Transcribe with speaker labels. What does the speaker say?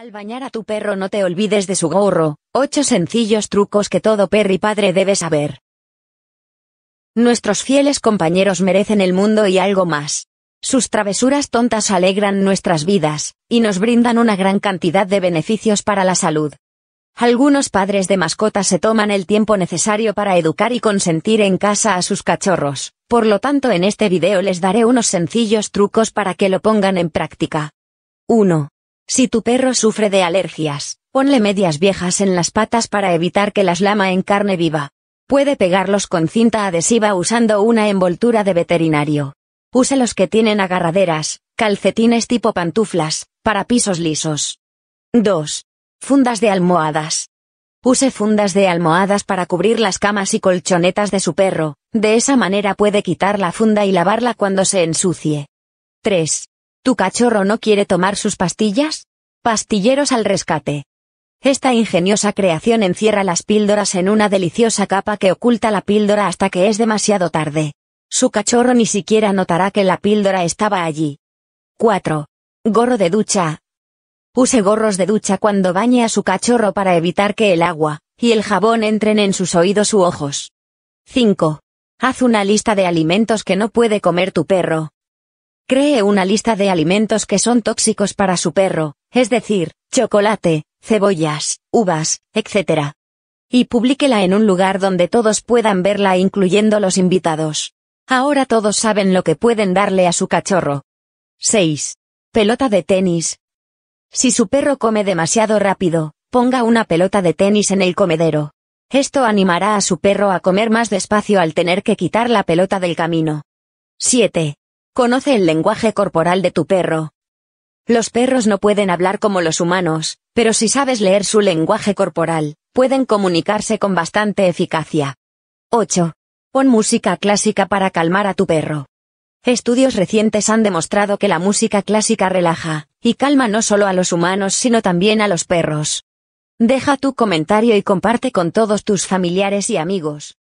Speaker 1: Al bañar a tu perro no te olvides de su gorro, 8 sencillos trucos que todo perri padre debe saber. Nuestros fieles compañeros merecen el mundo y algo más. Sus travesuras tontas alegran nuestras vidas, y nos brindan una gran cantidad de beneficios para la salud. Algunos padres de mascotas se toman el tiempo necesario para educar y consentir en casa a sus cachorros, por lo tanto en este video les daré unos sencillos trucos para que lo pongan en práctica. 1. Si tu perro sufre de alergias, ponle medias viejas en las patas para evitar que las lama en carne viva. Puede pegarlos con cinta adhesiva usando una envoltura de veterinario. Use los que tienen agarraderas, calcetines tipo pantuflas, para pisos lisos. 2. Fundas de almohadas. Use fundas de almohadas para cubrir las camas y colchonetas de su perro, de esa manera puede quitar la funda y lavarla cuando se ensucie. 3. ¿Tu cachorro no quiere tomar sus pastillas? Pastilleros al rescate. Esta ingeniosa creación encierra las píldoras en una deliciosa capa que oculta la píldora hasta que es demasiado tarde. Su cachorro ni siquiera notará que la píldora estaba allí. 4. Gorro de ducha. Use gorros de ducha cuando bañe a su cachorro para evitar que el agua y el jabón entren en sus oídos u ojos. 5. Haz una lista de alimentos que no puede comer tu perro. Cree una lista de alimentos que son tóxicos para su perro, es decir, chocolate, cebollas, uvas, etc. Y publíquela en un lugar donde todos puedan verla incluyendo los invitados. Ahora todos saben lo que pueden darle a su cachorro. 6. Pelota de tenis. Si su perro come demasiado rápido, ponga una pelota de tenis en el comedero. Esto animará a su perro a comer más despacio al tener que quitar la pelota del camino. 7. Conoce el lenguaje corporal de tu perro, los perros no pueden hablar como los humanos, pero si sabes leer su lenguaje corporal, pueden comunicarse con bastante eficacia. 8. Pon música clásica para calmar a tu perro. Estudios recientes han demostrado que la música clásica relaja, y calma no solo a los humanos sino también a los perros. Deja tu comentario y comparte con todos tus familiares y amigos.